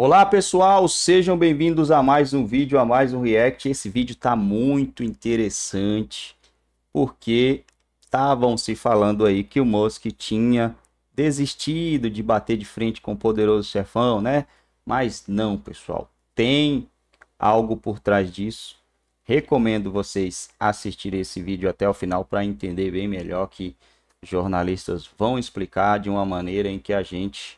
Olá pessoal, sejam bem-vindos a mais um vídeo, a mais um react. Esse vídeo tá muito interessante porque estavam se falando aí que o Musk tinha desistido de bater de frente com o poderoso chefão, né? Mas não, pessoal, tem algo por trás disso. Recomendo vocês assistirem esse vídeo até o final para entender bem melhor que jornalistas vão explicar de uma maneira em que a gente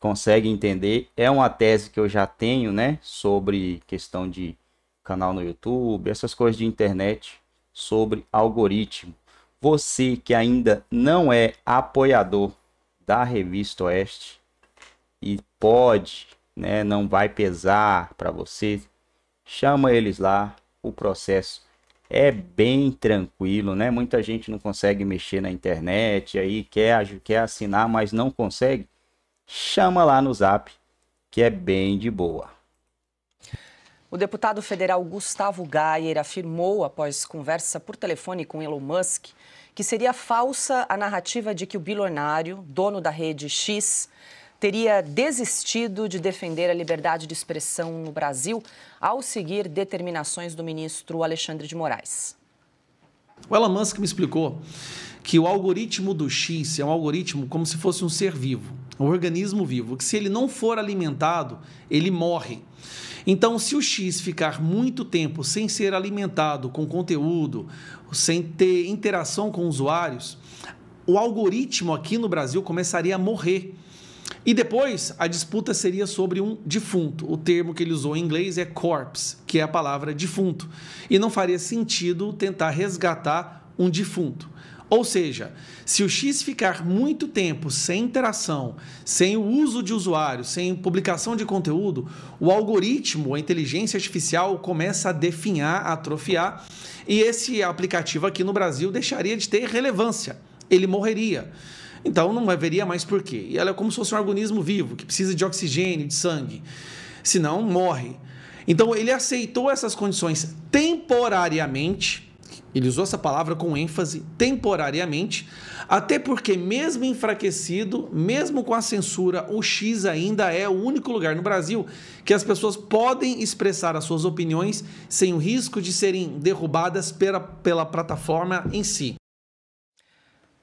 consegue entender. É uma tese que eu já tenho, né, sobre questão de canal no YouTube, essas coisas de internet, sobre algoritmo. Você que ainda não é apoiador da Revista Oeste e pode, né, não vai pesar para você, chama eles lá, o processo é bem tranquilo, né? Muita gente não consegue mexer na internet, aí quer, quer assinar, mas não consegue chama lá no zap, que é bem de boa. O deputado federal Gustavo Gayer afirmou, após conversa por telefone com Elon Musk, que seria falsa a narrativa de que o bilionário, dono da rede X, teria desistido de defender a liberdade de expressão no Brasil ao seguir determinações do ministro Alexandre de Moraes. O Elon Musk me explicou que o algoritmo do X é um algoritmo como se fosse um ser vivo um organismo vivo, que se ele não for alimentado, ele morre. Então, se o X ficar muito tempo sem ser alimentado com conteúdo, sem ter interação com usuários, o algoritmo aqui no Brasil começaria a morrer. E depois a disputa seria sobre um defunto. O termo que ele usou em inglês é corpse, que é a palavra defunto. E não faria sentido tentar resgatar um defunto. Ou seja, se o X ficar muito tempo sem interação, sem o uso de usuário, sem publicação de conteúdo, o algoritmo, a inteligência artificial começa a definhar, a atrofiar, e esse aplicativo aqui no Brasil deixaria de ter relevância. Ele morreria. Então não haveria mais porquê. E ela é como se fosse um organismo vivo que precisa de oxigênio, de sangue. Senão morre. Então ele aceitou essas condições temporariamente ele usou essa palavra com ênfase temporariamente, até porque, mesmo enfraquecido, mesmo com a censura, o X ainda é o único lugar no Brasil que as pessoas podem expressar as suas opiniões sem o risco de serem derrubadas pela, pela plataforma em si.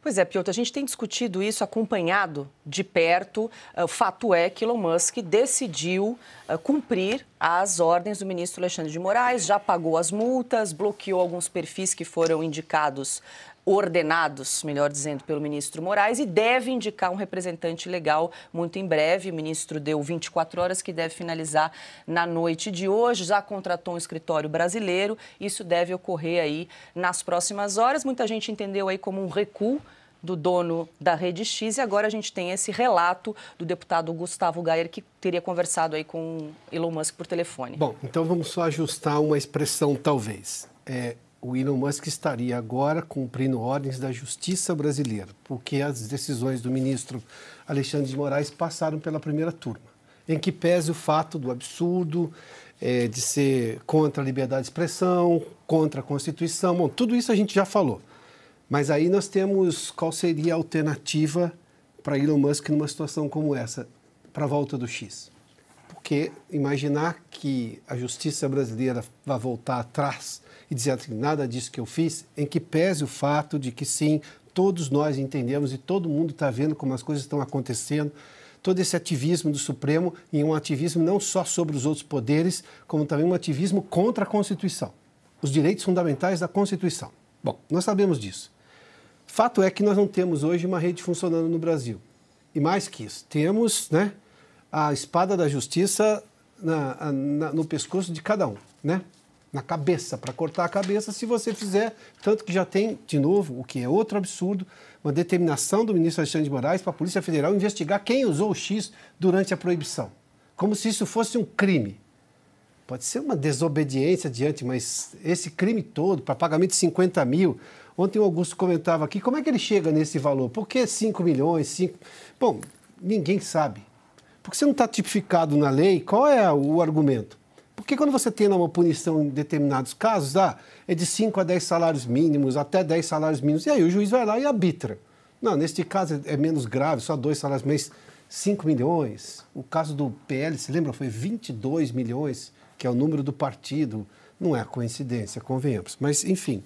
Pois é, Piotr, a gente tem discutido isso acompanhado de perto. Ah, o fato é que Elon Musk decidiu ah, cumprir as ordens do ministro Alexandre de Moraes, já pagou as multas, bloqueou alguns perfis que foram indicados ordenados, melhor dizendo, pelo ministro Moraes e deve indicar um representante legal muito em breve. O ministro deu 24 horas que deve finalizar na noite de hoje. Já contratou um escritório brasileiro. Isso deve ocorrer aí nas próximas horas. Muita gente entendeu aí como um recuo do dono da Rede X e agora a gente tem esse relato do deputado Gustavo Gayer que teria conversado aí com Elon Musk por telefone. Bom, então vamos só ajustar uma expressão talvez. É, o Elon Musk estaria agora cumprindo ordens da justiça brasileira, porque as decisões do ministro Alexandre de Moraes passaram pela primeira turma, em que pese o fato do absurdo é, de ser contra a liberdade de expressão, contra a Constituição, bom, tudo isso a gente já falou. Mas aí nós temos qual seria a alternativa para Elon Musk numa situação como essa, para a volta do X? porque imaginar que a justiça brasileira vai voltar atrás e dizer assim, nada disso que eu fiz, em que pese o fato de que sim, todos nós entendemos e todo mundo está vendo como as coisas estão acontecendo, todo esse ativismo do Supremo e um ativismo não só sobre os outros poderes, como também um ativismo contra a Constituição, os direitos fundamentais da Constituição. Bom, nós sabemos disso. Fato é que nós não temos hoje uma rede funcionando no Brasil. E mais que isso, temos, né? a espada da justiça na, na, no pescoço de cada um, né? Na cabeça, para cortar a cabeça, se você fizer. Tanto que já tem, de novo, o que é outro absurdo, uma determinação do ministro Alexandre de Moraes para a Polícia Federal investigar quem usou o X durante a proibição. Como se isso fosse um crime. Pode ser uma desobediência diante, mas esse crime todo, para pagamento de 50 mil. Ontem o Augusto comentava aqui, como é que ele chega nesse valor? Por que 5 milhões? 5... Bom, ninguém sabe. Porque você não está tipificado na lei, qual é o argumento? Porque quando você tem uma punição em determinados casos, ah, é de 5 a 10 salários mínimos, até 10 salários mínimos, e aí o juiz vai lá e arbitra. Não, neste caso é, é menos grave, só dois salários mínimos, 5 milhões. O caso do PL, se lembra, foi 22 milhões, que é o número do partido. Não é coincidência, convenhamos. Mas, enfim,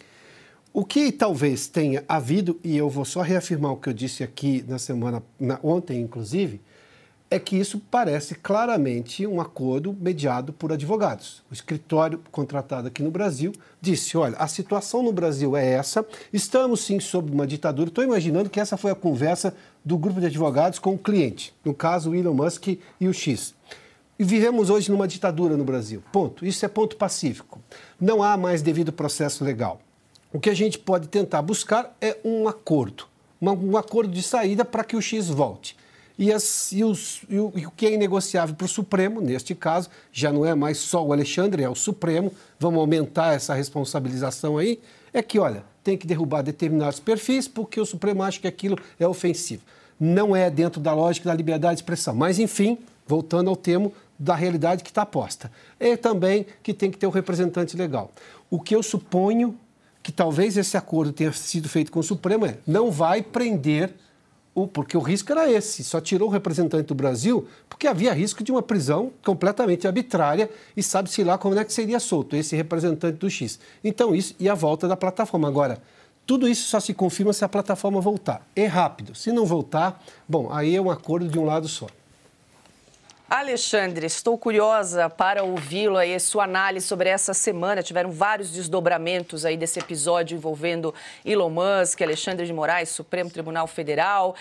o que talvez tenha havido, e eu vou só reafirmar o que eu disse aqui na semana, na, ontem, inclusive, é que isso parece claramente um acordo mediado por advogados. O escritório contratado aqui no Brasil disse: olha, a situação no Brasil é essa, estamos sim sob uma ditadura. Estou imaginando que essa foi a conversa do grupo de advogados com o cliente, no caso o Elon Musk e o X. E vivemos hoje numa ditadura no Brasil. Ponto. Isso é ponto pacífico. Não há mais devido processo legal. O que a gente pode tentar buscar é um acordo, um acordo de saída para que o X volte e, as, e, os, e, o, e o que é inegociável para o Supremo, neste caso, já não é mais só o Alexandre, é o Supremo, vamos aumentar essa responsabilização aí, é que, olha, tem que derrubar determinados perfis porque o Supremo acha que aquilo é ofensivo. Não é dentro da lógica da liberdade de expressão. Mas, enfim, voltando ao tema da realidade que está posta. é também que tem que ter um representante legal. O que eu suponho que talvez esse acordo tenha sido feito com o Supremo é não vai prender o, porque o risco era esse. Só tirou o representante do Brasil porque havia risco de uma prisão completamente arbitrária e sabe-se lá como é que seria solto esse representante do X. Então, isso e a volta da plataforma. Agora, tudo isso só se confirma se a plataforma voltar. É rápido. Se não voltar, bom, aí é um acordo de um lado só. Alexandre, estou curiosa para ouvi-lo aí, sua análise sobre essa semana. Tiveram vários desdobramentos aí desse episódio envolvendo Elon Musk, Alexandre de Moraes, Supremo Tribunal Federal.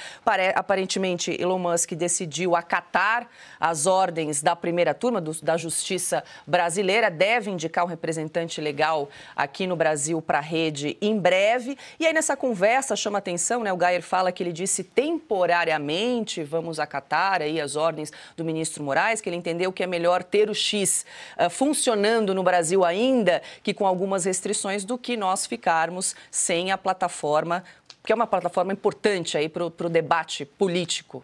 Aparentemente, Elon Musk decidiu acatar as ordens da primeira turma do, da Justiça Brasileira. Deve indicar um representante legal aqui no Brasil para a rede em breve. E aí, nessa conversa, chama atenção, né? O Gayer fala que ele disse temporariamente vamos acatar aí as ordens do ministro ministro Moraes, que ele entendeu que é melhor ter o X uh, funcionando no Brasil ainda que com algumas restrições do que nós ficarmos sem a plataforma, que é uma plataforma importante aí para o debate político.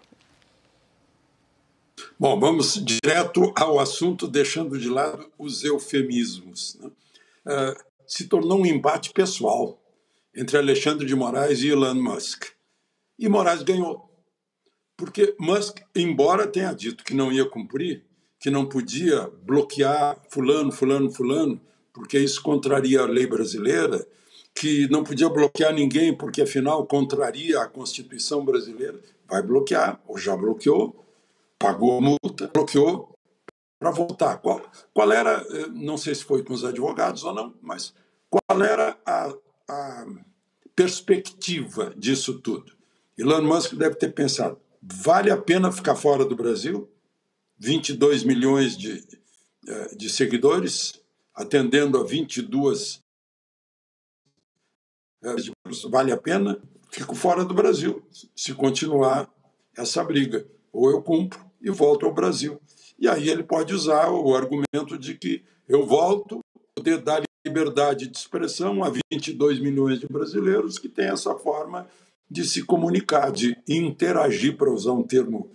Bom, vamos direto ao assunto, deixando de lado os eufemismos. Né? Uh, se tornou um embate pessoal entre Alexandre de Moraes e Elon Musk. E Moraes ganhou. Porque Musk, embora tenha dito que não ia cumprir, que não podia bloquear fulano, fulano, fulano, porque isso contraria a lei brasileira, que não podia bloquear ninguém porque afinal contraria a Constituição brasileira, vai bloquear, ou já bloqueou, pagou a multa, bloqueou para voltar. Qual, qual era, eh, não sei se foi com os advogados ou não, mas qual era a, a perspectiva disso tudo? Elon Musk deve ter pensado: Vale a pena ficar fora do Brasil? 22 milhões de, eh, de seguidores, atendendo a 22 eh, vale a pena, fico fora do Brasil se continuar essa briga. Ou eu cumpro e volto ao Brasil. E aí ele pode usar o argumento de que eu volto, poder dar liberdade de expressão a 22 milhões de brasileiros que têm essa forma de se comunicar, de interagir, para usar um termo.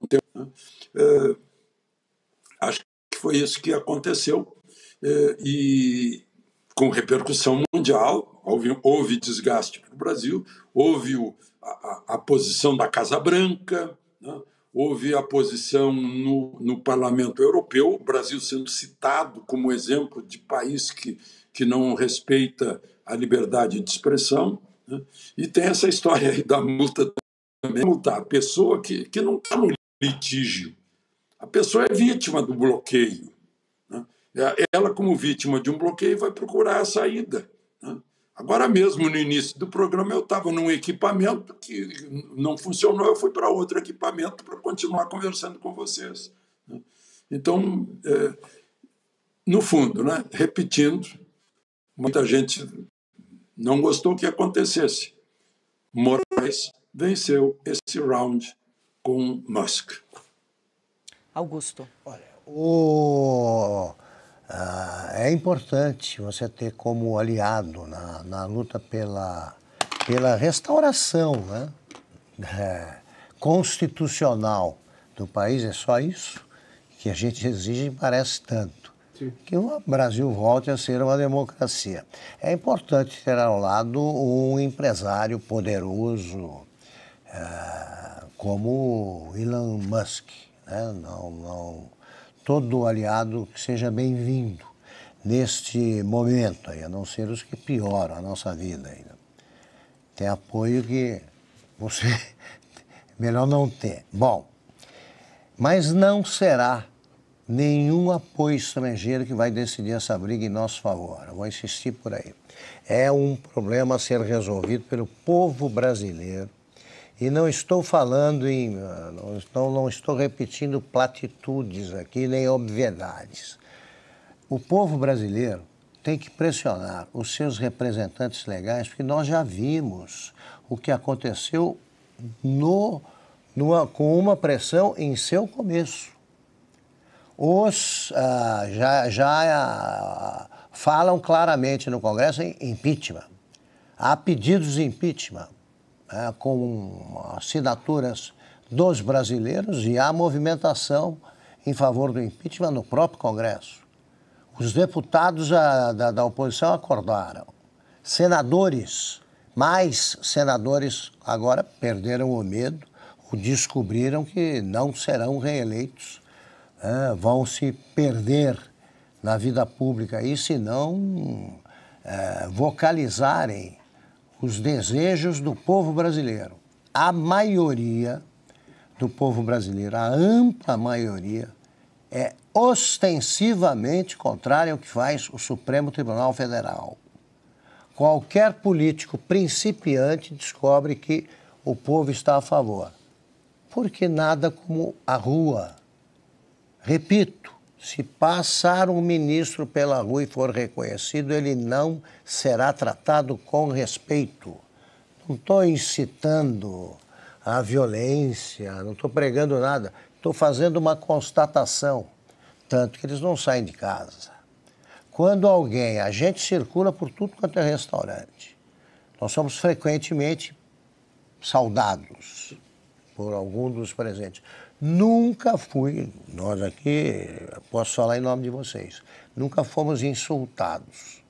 Um termo né? é, acho que foi isso que aconteceu é, e com repercussão mundial houve, houve desgaste para o Brasil, houve o, a, a, posição da Casa Branca, né? houve a posição no, no Parlamento Europeu, o Brasil sendo citado como exemplo de país que, que não respeita a liberdade de expressão. Né? E tem essa história aí da multa também. Multar a pessoa que, que não está no litígio. A pessoa é vítima do bloqueio. Né? É, ela, como vítima de um bloqueio, vai procurar a saída. Né? Agora mesmo, no início do programa, eu estava num equipamento que não funcionou, eu fui para outro equipamento para continuar conversando com vocês. Né? Então, é, no fundo, né, repetindo, muita gente não gostou que acontecesse. Moraes venceu esse round com Musk. Augusto. Olha, o, ah, é importante você ter como aliado na, na luta pela, pela restauração né? É, constitucional do país, é só isso que a gente exige e parece tanto que o Brasil volte a ser uma democracia. É importante ter ao lado um empresário poderoso é, como Elon Musk. Né? Não, não, todo aliado que seja bem-vindo neste momento, aí, a não ser os que pioram a nossa vida ainda. Tem apoio que você melhor não ter. Bom, mas não será nenhum apoio estrangeiro que vai decidir essa briga em nosso favor. Eu vou insistir por aí. É um problema a ser resolvido pelo povo brasileiro. E não estou falando em. Ah, não, não estou repetindo platitudes aqui, nem obviedades. O povo brasileiro tem que pressionar os seus representantes legais, porque nós já vimos o que aconteceu no, numa, com uma pressão em seu começo. Os ah, já, já ah, falam claramente no Congresso em impeachment. Há pedidos de impeachment né, com assinaturas dos brasileiros e há movimentação em favor do impeachment no próprio Congresso. Os deputados ah, da, da oposição acordaram. Senadores, mais senadores agora perderam o medo, descobriram que não serão reeleitos é, vão se perder na vida pública e se não é, vocalizarem os desejos do povo brasileiro. A maioria do povo brasileiro, a ampla maioria, é ostensivamente contrária ao que faz o Supremo Tribunal Federal. Qualquer político principiante descobre que o povo está a favor. Porque nada como a rua Repito, se passar um ministro pela rua e for reconhecido, ele não será tratado com respeito. Não estou incitando a violência, não estou pregando nada, estou fazendo uma constatação. Tanto que eles não saem de casa. Quando alguém, a gente circula por tudo quanto é restaurante, nós somos frequentemente saudados por algum dos presentes. Nunca fui, nós aqui, posso falar em nome de vocês, nunca fomos insultados.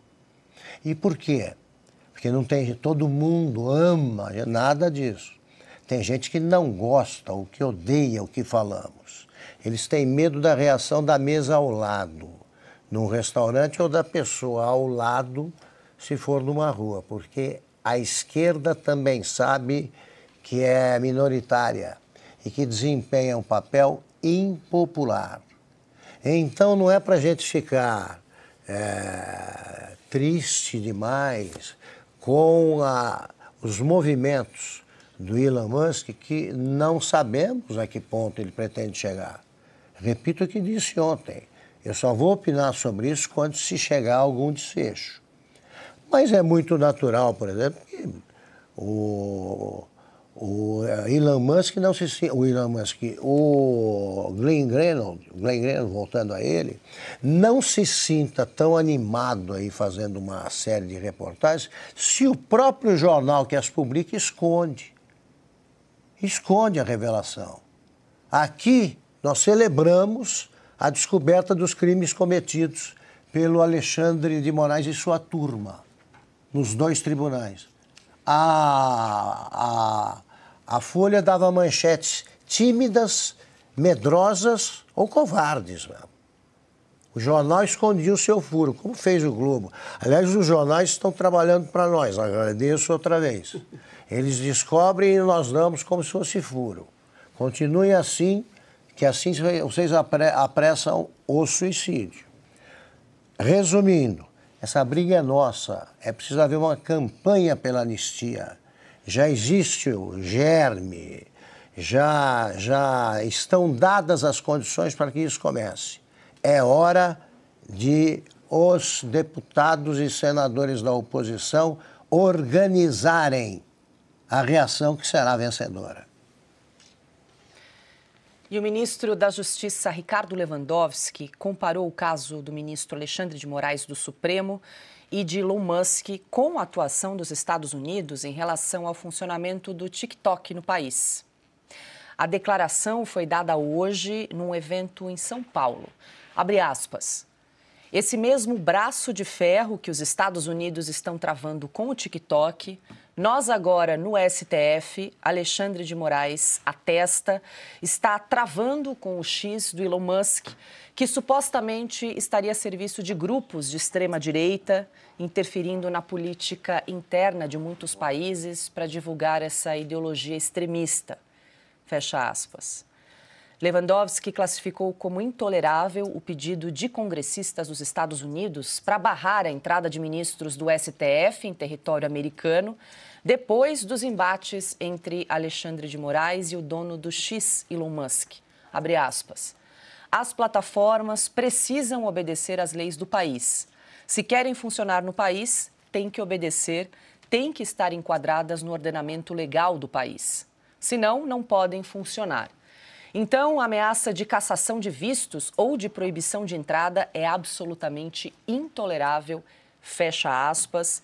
E por quê? Porque não tem, todo mundo ama, nada disso. Tem gente que não gosta, ou que odeia o que falamos. Eles têm medo da reação da mesa ao lado, num restaurante ou da pessoa ao lado, se for numa rua, porque a esquerda também sabe que é minoritária e que desempenha um papel impopular. Então não é para a gente ficar é, triste demais com a, os movimentos do Elon Musk que não sabemos a que ponto ele pretende chegar. Repito o que disse ontem. Eu só vou opinar sobre isso quando se chegar a algum desfecho. Mas é muito natural, por exemplo, que o o eh, Elon Musk não se o Elon Musk, o Glenn Greenwald, Glenn Greenwald, voltando a ele, não se sinta tão animado aí fazendo uma série de reportagens se o próprio jornal que as publica esconde. Esconde a revelação. Aqui nós celebramos a descoberta dos crimes cometidos pelo Alexandre de Moraes e sua turma nos dois tribunais a, a, a Folha dava manchetes tímidas, medrosas ou covardes. Mesmo. O jornal escondia o seu furo, como fez o Globo. Aliás, os jornais estão trabalhando para nós, agradeço outra vez. Eles descobrem e nós damos como se fosse furo. Continue assim, que assim vocês apressam o suicídio. Resumindo, essa briga é nossa. É preciso haver uma campanha pela anistia. Já existe o germe, já, já estão dadas as condições para que isso comece. É hora de os deputados e senadores da oposição organizarem a reação que será vencedora. E o ministro da Justiça, Ricardo Lewandowski, comparou o caso do ministro Alexandre de Moraes do Supremo e de Elon Musk com a atuação dos Estados Unidos em relação ao funcionamento do TikTok no país. A declaração foi dada hoje num evento em São Paulo. Abre aspas. Esse mesmo braço de ferro que os Estados Unidos estão travando com o TikTok nós agora no STF, Alexandre de Moraes atesta, está travando com o X do Elon Musk, que supostamente estaria a serviço de grupos de extrema direita, interferindo na política interna de muitos países para divulgar essa ideologia extremista. Fecha aspas. Lewandowski classificou como intolerável o pedido de congressistas dos Estados Unidos para barrar a entrada de ministros do STF em território americano, depois dos embates entre Alexandre de Moraes e o dono do X, Elon Musk. Abre aspas. As plataformas precisam obedecer às leis do país. Se querem funcionar no país, têm que obedecer, têm que estar enquadradas no ordenamento legal do país. Senão, não podem funcionar. Então, a ameaça de cassação de vistos ou de proibição de entrada é absolutamente intolerável. Fecha aspas.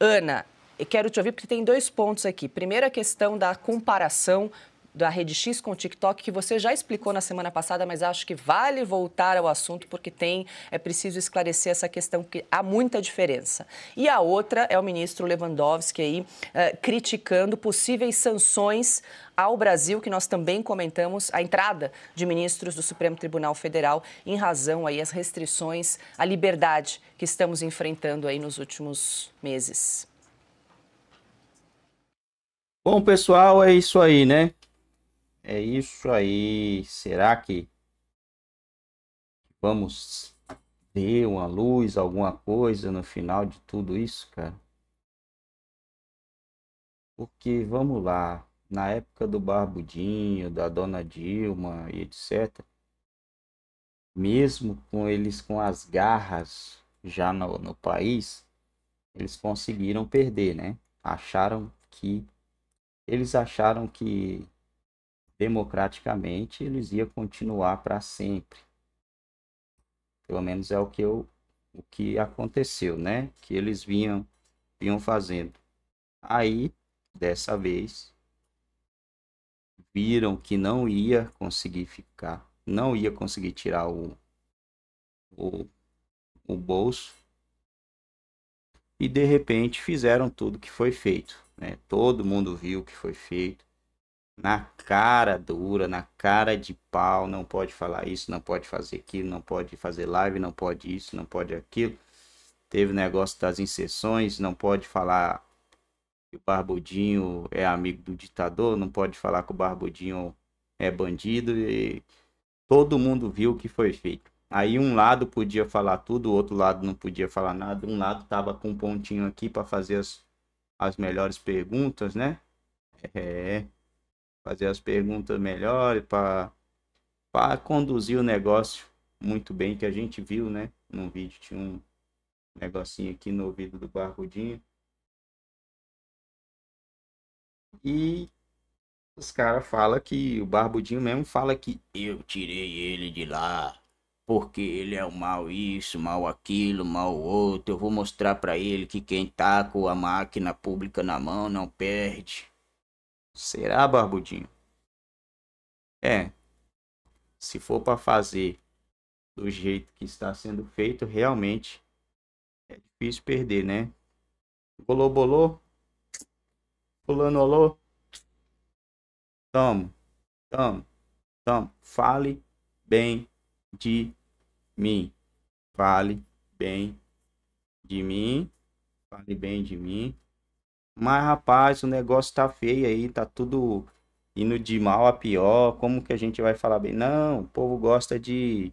Ana, quero te ouvir porque tem dois pontos aqui. Primeiro, a questão da comparação da Rede X com o TikTok, que você já explicou na semana passada, mas acho que vale voltar ao assunto, porque tem é preciso esclarecer essa questão, que há muita diferença. E a outra é o ministro Lewandowski aí eh, criticando possíveis sanções ao Brasil, que nós também comentamos a entrada de ministros do Supremo Tribunal Federal em razão aí às restrições à liberdade que estamos enfrentando aí nos últimos meses. Bom, pessoal, é isso aí, né? É isso aí. Será que vamos ter uma luz, alguma coisa no final de tudo isso, cara? Porque vamos lá, na época do Barbudinho, da Dona Dilma e etc, mesmo com eles com as garras já no, no país, eles conseguiram perder, né? Acharam que eles acharam que democraticamente, eles iam continuar para sempre. Pelo menos é o que, eu, o que aconteceu, né? Que eles vinham, vinham fazendo. Aí, dessa vez, viram que não ia conseguir ficar, não ia conseguir tirar o, o, o bolso. E de repente fizeram tudo que foi feito. Né? Todo mundo viu o que foi feito na cara dura, na cara de pau, não pode falar isso, não pode fazer aquilo, não pode fazer live, não pode isso, não pode aquilo. Teve negócio das inserções, não pode falar que o Barbudinho é amigo do ditador, não pode falar que o Barbudinho é bandido e todo mundo viu o que foi feito. Aí um lado podia falar tudo, o outro lado não podia falar nada. Um lado tava com um pontinho aqui para fazer as, as melhores perguntas, né? É, fazer as perguntas melhores, para conduzir o negócio muito bem, que a gente viu, né? Num vídeo tinha um negocinho aqui no ouvido do Barrudinho. E os caras falam que o Barbudinho mesmo fala que eu tirei ele de lá porque ele é o mal isso, mal aquilo, mal outro. Eu vou mostrar para ele que quem tá com a máquina pública na mão não perde. Será, Barbudinho? É. Se for para fazer do jeito que está sendo feito, realmente é difícil perder, né? Bolou, bolou. Fulano, olô. Tamo, tamo, tamo. Fale bem de mim. Fale bem de mim. Fale bem de mim. Mas, rapaz, o negócio tá feio aí, tá tudo indo de mal a pior. Como que a gente vai falar bem? Não, o povo gosta de,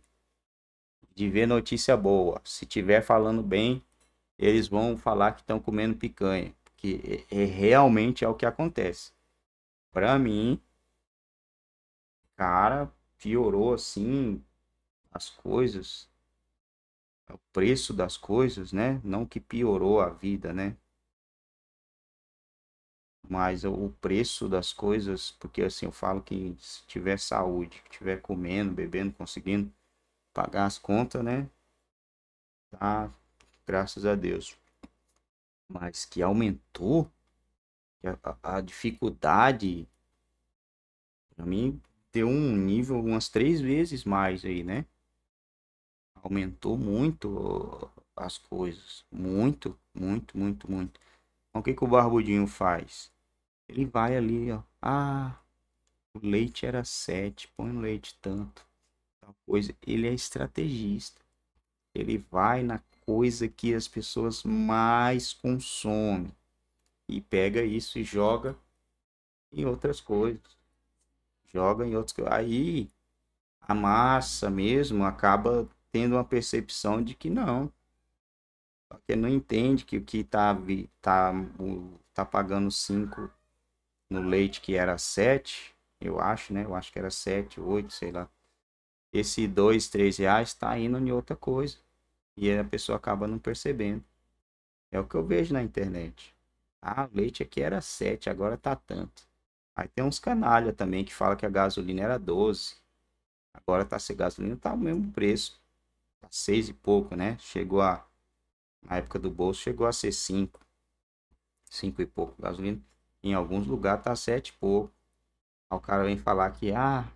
de ver notícia boa. Se tiver falando bem, eles vão falar que estão comendo picanha. Porque é, é, realmente é o que acontece. Pra mim, cara, piorou assim as coisas. É o preço das coisas, né? Não que piorou a vida, né? mais o preço das coisas, porque assim eu falo que se tiver saúde, tiver comendo, bebendo, conseguindo pagar as contas, né? Tá, graças a Deus. Mas que aumentou a, a dificuldade para mim deu um nível umas três vezes mais aí, né? Aumentou muito as coisas, muito, muito, muito, muito. Então, o que, que o Barbudinho faz? Ele vai ali, ó. Ah, o leite era 7, põe leite tanto. Tal coisa. Ele é estrategista. Ele vai na coisa que as pessoas mais consomem. E pega isso e joga em outras coisas. Joga em outros. Aí a massa mesmo acaba tendo uma percepção de que não. Porque não entende que o que está tá, tá, tá pagando 5 no leite que era 7, eu acho, né? Eu acho que era 7, 8, sei lá. Esse 2, 3 reais está indo em outra coisa. E a pessoa acaba não percebendo. É o que eu vejo na internet. Ah, o leite aqui era 7, agora tá tanto. Aí tem uns canalha também que fala que a gasolina era 12. Agora tá sem gasolina tá o mesmo preço. Tá 6 e pouco, né? Chegou a na época do bolso chegou a ser 5. 5 e pouco gasolina. Em alguns lugares tá sete e pouco. Aí o cara vem falar que, ah,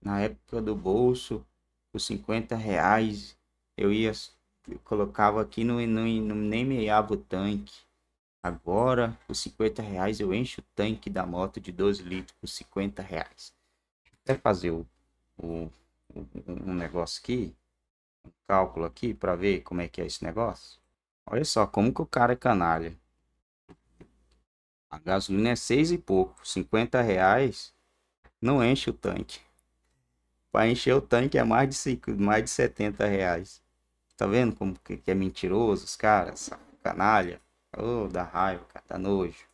na época do bolso, os 50 reais, eu ia, eu colocava aqui, no, no, no, nem meiava o tanque. Agora, os 50 reais, eu encho o tanque da moto de 12 litros por 50 reais. Até fazer o, o, um negócio aqui, um cálculo aqui, para ver como é que é esse negócio. Olha só, como que o cara é canalha. A gasolina é seis e pouco. 50 reais não enche o tanque. Para encher o tanque é mais de, cinco, mais de 70 reais. Tá vendo como que, que é mentiroso os caras? Canalha. Ô, oh, dá raiva, cara. Dá nojo.